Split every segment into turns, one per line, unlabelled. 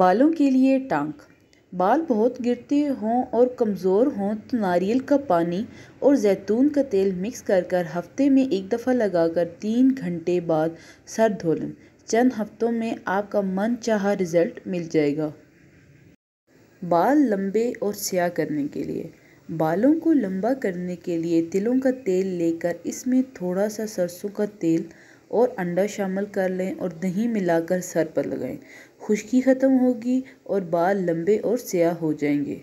बालों के लिए टांक बाल बहुत गिरते हों और कमज़ोर हों तो नारियल का पानी और जैतून का तेल मिक्स कर कर हफ्ते में एक दफ़ा लगाकर तीन घंटे बाद सर धो लें चंद हफ्तों में आपका मन चाह रिज़ल्ट मिल जाएगा बाल लंबे और स्याह करने के लिए बालों को लंबा करने के लिए तिलों का तेल लेकर इसमें थोड़ा सा सरसों का तेल और अंडा शामिल कर लें और दही मिलाकर सर पर लगाएं खुश्की ख़त्म होगी और बाल लंबे और स्याह हो जाएंगे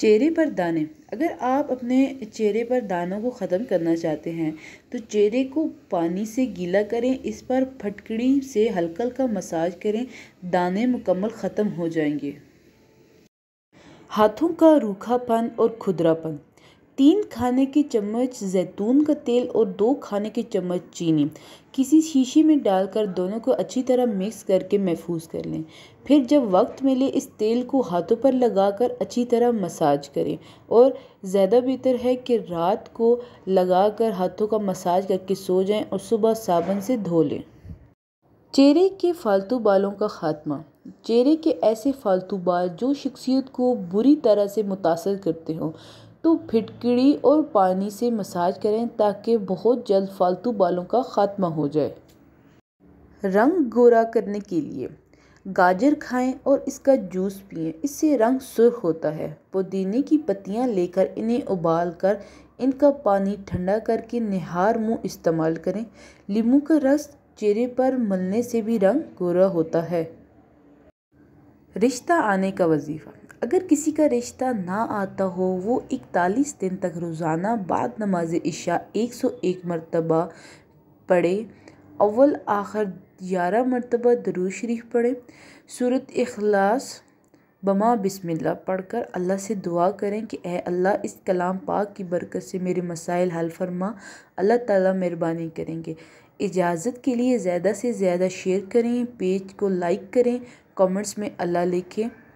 चेहरे पर दाने अगर आप अपने चेहरे पर दानों को ख़त्म करना चाहते हैं तो चेहरे को पानी से गीला करें इस पर फटकड़ी से हल्का हल्का मसाज करें दाने मुकम्मल ख़त्म हो जाएंगे हाथों का रूखापन और खुदरापन तीन खाने के चम्मच जैतून का तेल और दो खाने के चम्मच चीनी किसी शीशे में डालकर दोनों को अच्छी तरह मिक्स करके महफूज कर लें फिर जब वक्त मिले इस तेल को हाथों पर लगाकर अच्छी तरह मसाज करें और ज़्यादा बेहतर है कि रात को लगाकर हाथों का मसाज करके सो जाएं और सुबह साबुन से धो लें चेहरे के फालतू बालों का खात्मा चेहरे के ऐसे फालतू बाल जो शख्सियत को बुरी तरह से मुतासर करते हों तो फिटकड़ी और पानी से मसाज करें ताकि बहुत जल्द फालतू बालों का ख़ात्मा हो जाए रंग गोरा करने के लिए गाजर खाएं और इसका जूस पिएं इससे रंग सुर्ख होता है पुदीने की पत्तियां लेकर इन्हें उबाल कर इनका पानी ठंडा करके निहार मुंह इस्तेमाल करें लीम का रस चेहरे पर मलने से भी रंग गोरा होता है रिश्ता आने का वजीफ़ा अगर किसी का रिश्ता ना आता हो वो इकतालीस दिन तक रोज़ाना बाद नमाज इशा एक सौ एक मरतबा पढ़े अव्वल आखिर ग्यारह मरतबा दरूज शरीफ पढ़े सूरत अखलास बमा बिस्मिल्लाह पढ़कर अल्लाह से दुआ करें कि ए अल्लाह इस कलाम पाक की बरकत से मेरे मसाइल हल फरमा अल्लाह ताला मेहरबानी करेंगे इजाज़त के लिए ज़्यादा से ज़्यादा शेयर करें पेज को लाइक करें कमेंट्स में अल्लाह लिखें